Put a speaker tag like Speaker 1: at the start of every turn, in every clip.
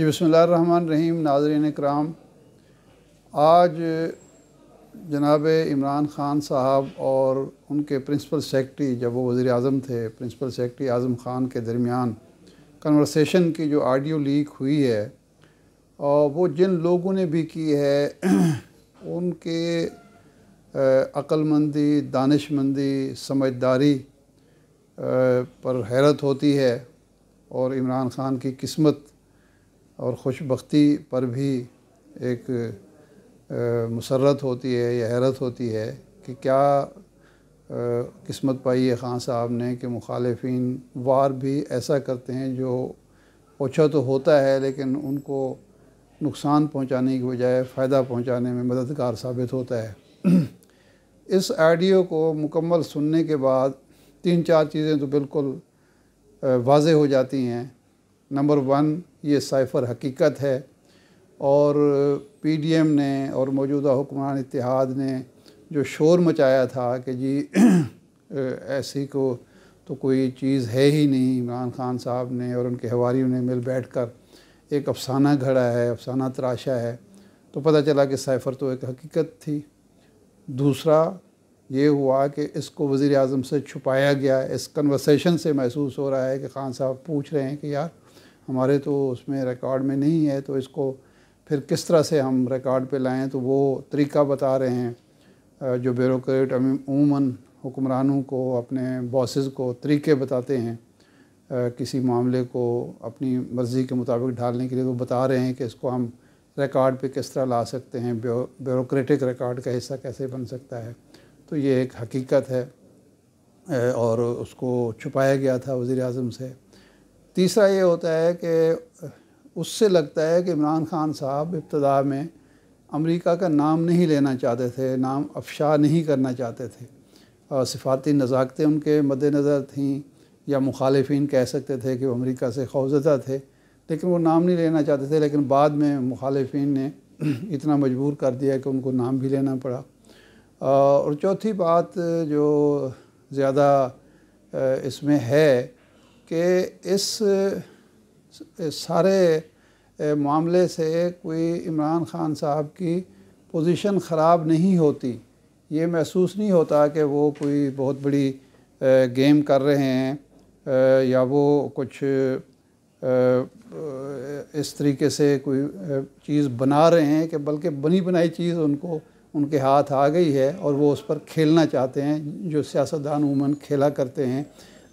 Speaker 1: जी बसमान रहीम नाजरन कराम आज जनाब इमरान ख़ान साहब और उनके प्रिंसिपल सेक्रटरी जब वो वज़ी अजम थे प्रिंसिपल सेक्रटरी आज़म ख़ान के दरमियान कन्वर्सेशन की जो आडियो लीक हुई है और वो जिन लोगों ने भी की है उनके अक्लमंदी दानशमंदी समझदारी पर हैरत होती है और इमरान ख़ान की किस्मत और खुशबी पर भी एक मसरत होती है या हैरत होती है कि क्या किस्मत पाई है ख़ान साहब ने कि मुखालफन वार भी ऐसा करते हैं जो ओछा तो होता है लेकिन उनको नुकसान पहुंचाने की बजाय फ़ायदा पहुंचाने में मददगार साबित होता है इस आडियो को मुकम्मल सुनने के बाद तीन चार चीज़ें तो बिल्कुल वाज हो जाती हैं नंबर वन ये साइफ़र हकीकत है और पीडीएम ने और मौजूदा हुक्मरान इतिहाद ने जो शोर मचाया था कि जी ऐसी को तो कोई चीज़ है ही नहीं इमरान ख़ान साहब ने और उनके हवारी ने मिल बैठ कर एक अफसाना घड़ा है अफसाना तराशा है तो पता चला कि साइफ़र तो एक हकीकत थी दूसरा ये हुआ कि इसको वज़ी अजम से छुपाया गया इस कन्वर्सेशन से महसूस हो रहा है कि ख़ान साहब पूछ रहे हैं कि यार हमारे तो उसमें रिकॉर्ड में नहीं है तो इसको फिर किस तरह से हम रिकॉर्ड पे लाएं तो वो तरीका बता रहे हैं जो ब्यूरोट अमूमन हुक्मरानों को अपने बॉसेस को तरीके बताते हैं किसी मामले को अपनी मर्ज़ी के मुताबिक ढालने के लिए वो तो बता रहे हैं कि इसको हम रिकॉर्ड पे किस तरह ला सकते हैं ब्यूरोक्रेटिक रिकॉर्ड का हिस्सा कैसे बन सकता है तो ये एक हकीकत है और उसको छुपाया गया था वज़ी अजम से तीसरा ये होता है कि उससे लगता है कि इमरान खान साहब इब्तदा में अमेरिका का नाम नहीं लेना चाहते थे नाम अफशा नहीं करना चाहते थे और सिफाती नज़ाकतें उनके मद्दनज़र थीं या मुखालफन कह सकते थे कि वो अमेरिका से खौजदा थे लेकिन वो नाम नहीं लेना चाहते थे लेकिन बाद में मुखालफन ने इतना मजबूर कर दिया कि उनको नाम भी लेना पड़ा और चौथी बात जो ज़्यादा इसमें है कि इस सारे मामले से कोई इमरान ख़ान साहब की पोजीशन ख़राब नहीं होती ये महसूस नहीं होता कि वो कोई बहुत बड़ी गेम कर रहे हैं या वो कुछ इस तरीके से कोई चीज़ बना रहे हैं कि बल्कि बनी बनाई चीज़ उनको उनके हाथ आ गई है और वो उस पर खेलना चाहते हैं जो सियासतदान उमूमा खेला करते हैं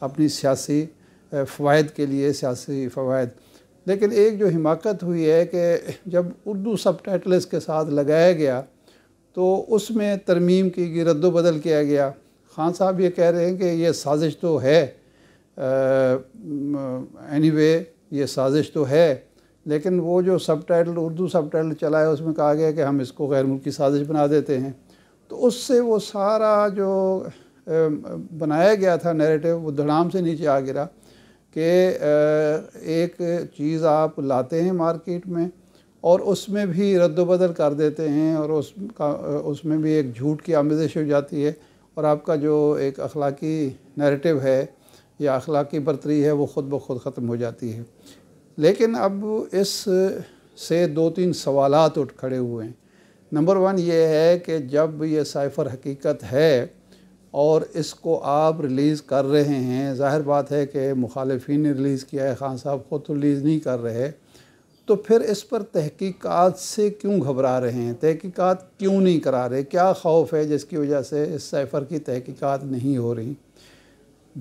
Speaker 1: अपनी सियासी फ़वाद के लिए सियासी फ़वाद लेकिन एक जो हिमाकत हुई है कि जब उर्दू सब टाइटल्स के साथ लगाया गया तो उसमें तरमीम की गई रद्दबदल किया गया खान साहब ये कह रहे हैं कि ये साजिश तो है एनी वे ये साजिश तो है लेकिन वो जो सब टाइटल उर्दू सब टाइटल चला है उसमें कहा गया कि हम इसको गैर मुल्की साजिश बना देते हैं तो उससे वो सारा जो बनाया गया था नैरेटिव वो धड़ाम से नीचे आ गिरा कि एक चीज़ आप लाते हैं मार्केट में और उसमें भी रद्दबदल कर देते हैं और उस का उसमें भी एक झूठ की आमजिश हो जाती है और आपका जो एक अखलाकी नरेटिव है या अखलाकी बरतरी है वो ख़ुद ब खुद ख़त्म हो जाती है लेकिन अब इस से दो तीन सवाल उठ खड़े हुए हैं नंबर वन ये है कि जब ये साइफ़र हकीकत है और इसको आप रिलीज़ कर रहे हैं ज़ाहिर बात है कि मुखालफी ने रिलीज़ किया है ख़ान साहब ख़ुद तो रिलीज़ नहीं कर रहे तो फिर इस पर तहकीकात से क्यों घबरा रहे हैं तहकीकात क्यों नहीं करा रहे क्या खौफ है जिसकी वजह से इस सैफ़र की तहकीकात नहीं हो रही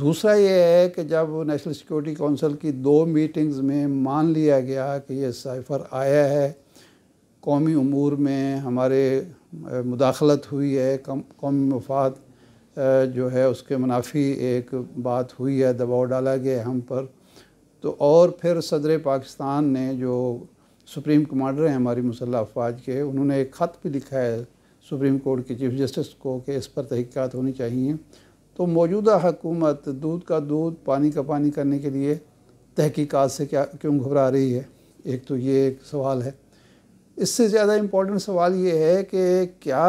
Speaker 1: दूसरा ये है कि जब नेशनल सिक्योरिटी काउंसिल की दो मीटिंग्स में मान लिया गया कि यह सैफर आया है कौमी अमूर में हमारे मुदाखलत हुई है कौमी मफाद जो है उसके मुनाफी एक बात हुई है दबाव डाला गया हम पर तो और फिर सदर पाकिस्तान ने जो सुप्रीम कमांडर हैं हमारी मुसल्ह अफवाज के उन्होंने एक ख़त भी लिखा है सुप्रीम कोर्ट के चीफ जस्टिस को कि इस पर तहक़ात होनी चाहिए तो मौजूदा हकूमत दूध का दूध पानी का पानी करने के लिए तहकीकात से क्या क्यों घबरा रही है एक तो ये एक सवाल है इससे ज़्यादा इम्पोर्टेंट सवाल ये है कि क्या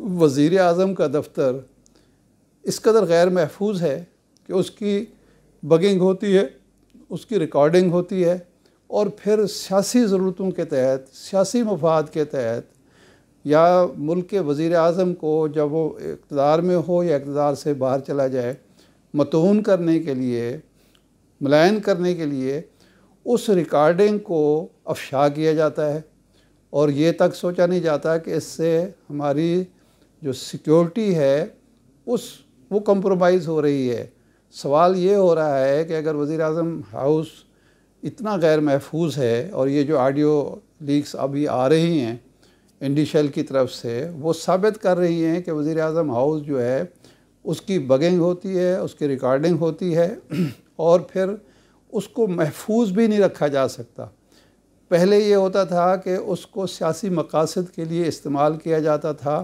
Speaker 1: वज़ी अजम का दफ्तर इस कदर गैर महफूज है कि उसकी बगिंग होती है उसकी रिकॉर्डिंग होती है और फिर सियासी ज़रूरतों के तहत सियासी मफाद के तहत या मुल्क के वज़ी अजम को जब वो इकतदार में हो या इकतदार से बाहर चला जाए मतून करने के लिए मुलायन करने के लिए उस रिकॉर्डिंग को अफशा किया जाता है और ये तक सोचा नहीं जाता कि इससे हमारी जो सिक्योरिटी है उस वो कम्प्रोमाइज़ हो रही है सवाल ये हो रहा है कि अगर वज़ी अजम हाउस इतना गैर महफूज है और ये जो आडियो लीक्स अभी आ रही हैं इंडिशल की तरफ से वो साबित कर रही हैं कि वज़ी अजम हाउस जो है उसकी बगिंग होती है उसकी रिकॉर्डिंग होती है और फिर उसको महफूज भी नहीं रखा जा सकता पहले ये होता था कि उसको सियासी मकासद के लिए इस्तेमाल किया जाता था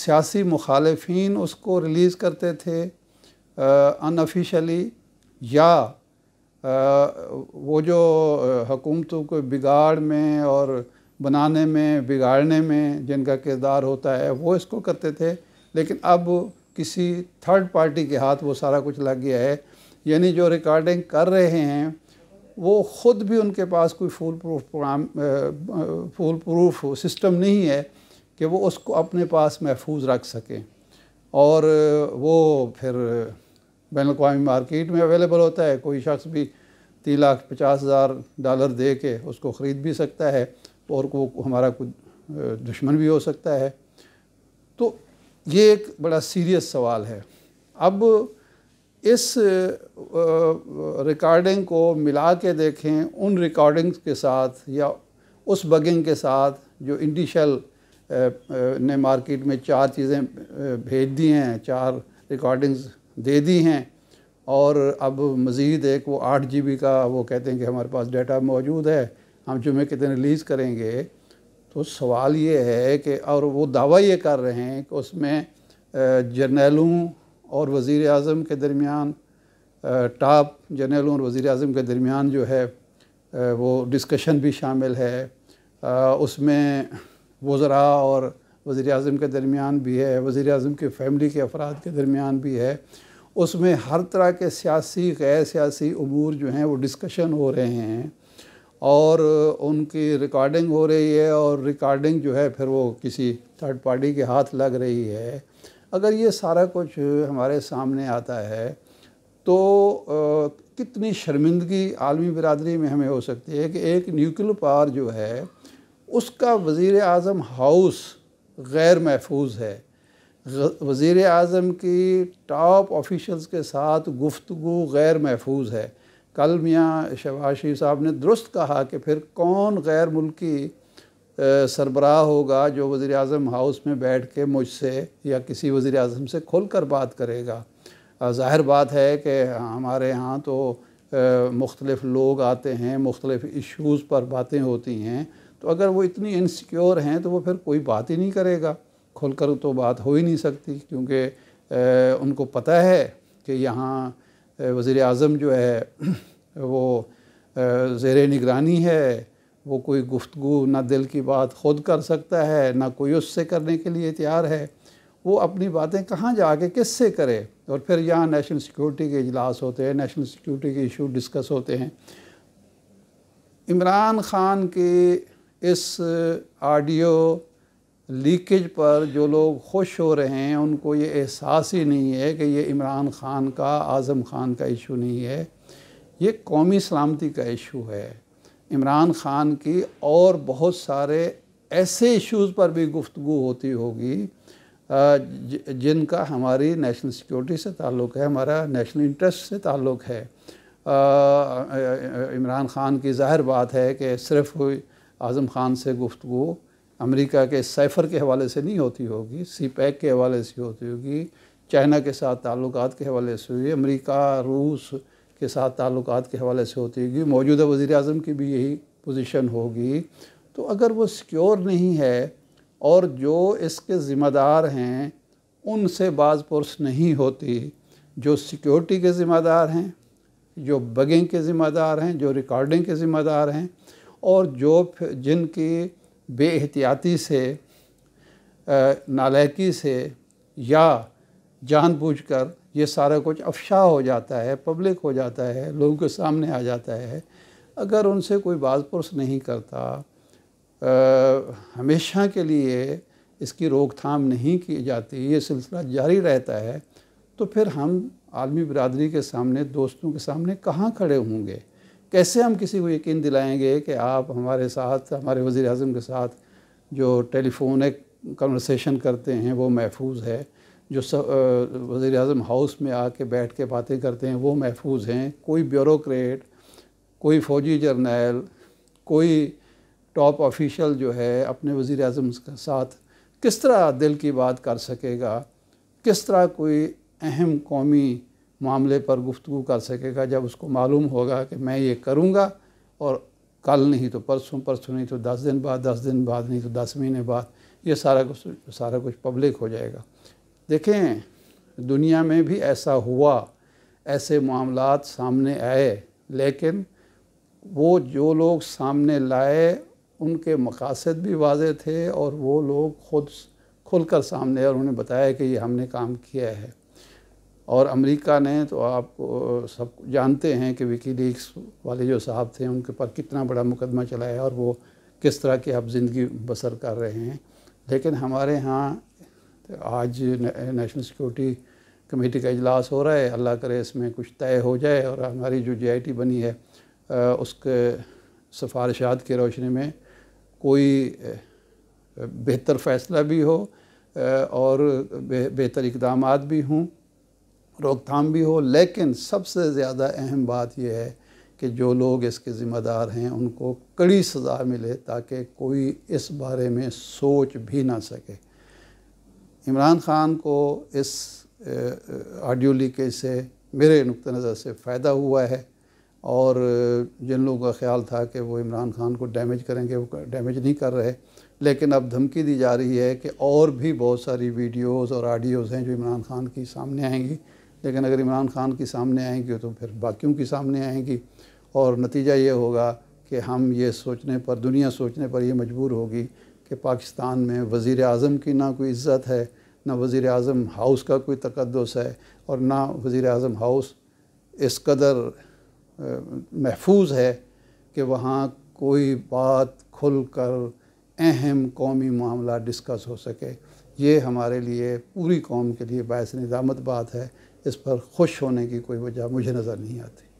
Speaker 1: सियासी मुखालफन उसको रिलीज़ करते थे अनऑफिशली या आ, वो जो हकूमतों को बिगाड़ में और बनाने में बिगाड़ने में जिनका किरदार होता है वो इसको करते थे लेकिन अब किसी थर्ड पार्टी के हाथ वो सारा कुछ लग गया है यानी जो रिकॉर्डिंग कर रहे हैं वो ख़ुद भी उनके पास कोई foolproof programme foolproof system नहीं है कि वो उसको अपने पास महफूज रख सकें और वो फिर बैन अवी मार्केट में अवेलेबल होता है कोई शख्स भी तीन लाख पचास हज़ार डॉलर दे के उसको ख़रीद भी सकता है और वो हमारा कुछ दुश्मन भी हो सकता है तो ये एक बड़ा सीरियस सवाल है अब इस रिकॉर्डिंग को मिला के देखें उन रिकॉर्डिंग्स के साथ या उस बगिंग के साथ जो इंडिशल ने मार्केट में चार चीज़ें भेज दी हैं चार रिकॉर्डिंग्स दे दी हैं और अब मज़ीद एक वो आठ जी बी का वो कहते हैं कि हमारे पास डाटा मौजूद है हम जुमे के दिन रिलीज़ करेंगे तो सवाल ये है कि और वो दावा ये कर रहे हैं कि उसमें जर्नैलों और वज़ी अजम के दरमियान टॉप जर्नैलों और वज़ी अजम के दरमियान जो है वो डिस्कशन भी शामिल है उसमें वज़रा और वज़ी अजम के दरमियान भी है वज़ी अजम के फैमिली के अफराद के दरमियान भी है उसमें हर तरह के सियासी गैर सियासी अमूर जो हैं वो डिस्कशन हो रहे हैं और उनकी रिकॉर्डिंग हो रही है और रिकॉर्डिंग जो है फिर वो किसी थर्ड पार्टी के हाथ लग रही है अगर ये सारा कुछ हमारे सामने आता है तो आ, कितनी शर्मिंदगी आलमी बरदरी में हमें हो सकती है कि एक न्यूक्लियर पावर जो है उसका वज़ी अजम हाउस गैर महफूज है वज़ी अजम की टॉप ऑफिशल्स के साथ गुफ्तु गैर महफूज है कल मियाँ शबाशी साहब ने दुरुस्त कहा कि फिर कौन गैर मुल्की सरबराह होगा जो वज़ी अजम हाउस में बैठ के मुझसे या किसी वज़ी अजम से खुल कर बात करेगा ज़ाहिर बात है कि हमारे यहाँ तो मुख्तलफ़ लोग आते हैं मुख्तलफ़ इशूज़ पर बातें होती हैं तो अगर वो इतनी इनसिक्योर हैं तो वो फिर कोई बात ही नहीं करेगा खुल कर तो बात हो ही नहीं सकती क्योंकि उनको पता है कि यहाँ वज़ी अजम जो है वो ज़ेर निगरानी है वो कोई गुफ्तु ना दिल की बात खुद कर सकता है ना कोई उससे करने के लिए तैयार है वो अपनी बातें कहाँ जाके किस से करे और फिर यहाँ नेशनल सिक्योरिटी के इजलास होते हैं नेशनल सिक्योरिटी के इशू डिस्कस होते हैं इमरान ख़ान के इस ऑडियो लीकेज पर जो लोग खुश हो रहे हैं उनको ये एहसास ही नहीं है कि ये इमरान ख़ान का आज़म ख़ान का इशू नहीं है ये कौमी सलामती का इशू है इमरान ख़ान की और बहुत सारे ऐसे इश्यूज़ पर भी गुफ्तु होती होगी जिनका हमारी नेशनल सिक्योरिटी से ताल्लुक़ है हमारा नेशनल इंटरेस्ट से ताल्लुक़ है इमरान ख़ान की ज़ाहिर बात है कि सिर्फ आज़म ख़ान से गुफ्तु अमेरिका के सैफ़र के हवाले से नहीं होती होगी सी पैक के हवाले से होती होगी चाइना के साथ ताल्लुक के हवाले से हुई अमरीका रूस के साथ ताल्लुक के हवाले से होती होगी मौजूदा वज़ी अजम की भी यही पोजिशन होगी तो अगर वो सिक्योर नहीं है और जो इसके ज़िम्मेदार हैं उनसे बाज पुरस नहीं होती जो सिक्योरिटी के ज़िम्मेदार हैं जो बगिंग के ज़िम्मेदार हैं जो रिकॉर्डिंग के ज़िम्मेदार हैं और जो जिनकी बेहतियाती से नालायकी से या जानबूझकर ये सारा कुछ अफशा हो जाता है पब्लिक हो जाता है लोगों के सामने आ जाता है अगर उनसे कोई बात पुरुष नहीं करता आ, हमेशा के लिए इसकी रोकथाम नहीं की जाती ये सिलसिला जारी रहता है तो फिर हम आलमी बरदरी के सामने दोस्तों के सामने कहाँ खड़े होंगे कैसे हम किसी को यकीन दिलाएंगे कि आप हमारे साथ हमारे वज़ी अजम के साथ जो टेलीफोनिक कन्वर्सेशन करते हैं वो महफूज है जो वज़ी अजम हाउस में आके बैठ के बातें करते हैं वो महफूज हैं कोई ब्यूरोक्रेट कोई फ़ौजी जर्नैल कोई टॉप ऑफिशल जो है अपने वज़ी अजम के साथ किस तरह दिल की बात कर सकेगा किस तरह कोई अहम कौमी मामले पर गुफ्तु कर सकेगा जब उसको मालूम होगा कि मैं ये करूँगा और कल नहीं तो परसों परसों नहीं तो दस दिन बाद दस दिन बाद नहीं तो दस महीने बाद ये सारा कुछ सारा कुछ पब्लिक हो जाएगा देखें दुनिया में भी ऐसा हुआ ऐसे मामला सामने आए लेकिन वो जो लोग सामने लाए उनके मकासद भी वाज थे और वो लोग खुद खुल कर सामने और उन्हें बताया कि ये हमने काम किया है और अमेरिका ने तो आप सब जानते हैं कि विकी लीक्स वाले जो साहब थे उनके पर कितना बड़ा मुकदमा चलाया और वो किस तरह की आप ज़िंदगी बसर कर रहे हैं लेकिन हमारे यहाँ आज नेशनल सिक्योरिटी कमेटी का इजलास हो रहा है अल्लाह करे इसमें कुछ तय हो जाए और हमारी जो जीआईटी बनी है उसके सिफारशात की रोशनी में कोई बेहतर फ़ैसला भी हो और बेहतर इकदाम भी हों रोकथाम भी हो लेकिन सबसे ज़्यादा अहम बात यह है कि जो लोग इसके ज़िम्मेदार हैं उनको कड़ी सज़ा मिले ताकि कोई इस बारे में सोच भी ना सके इमरान ख़ान को इस ऑडियो लीकेज से मेरे नुक़ नज़र से फ़ायदा हुआ है और जिन लोगों का ख्याल था कि वो इमरान खान को डैमेज करेंगे वो डैमेज नहीं कर रहे लेकिन अब धमकी दी जा रही है कि और भी बहुत सारी वीडियोस और ऑडियोज़ हैं जो इमरान खान की सामने आएंगी लेकिन अगर इमरान खान की सामने आएंगी तो फिर बाकियों की सामने आएंगी और नतीजा ये होगा कि हम ये सोचने पर दुनिया सोचने पर ये मजबूर होगी कि पाकिस्तान में वज़ी अजम की ना कोई इज़्ज़त है ना वज़ी अजम हाउस का कोई तकदस है और ना वज़ी अजम हाउस इस कदर महफूज है कि वहाँ कोई बात खुल कर अहम कौमी मामला डिस्कस हो सके ये हमारे लिए पूरी कौम के लिए बायस निज़ामत बात है इस पर खुश होने की कोई वजह मुझे नज़र नहीं आती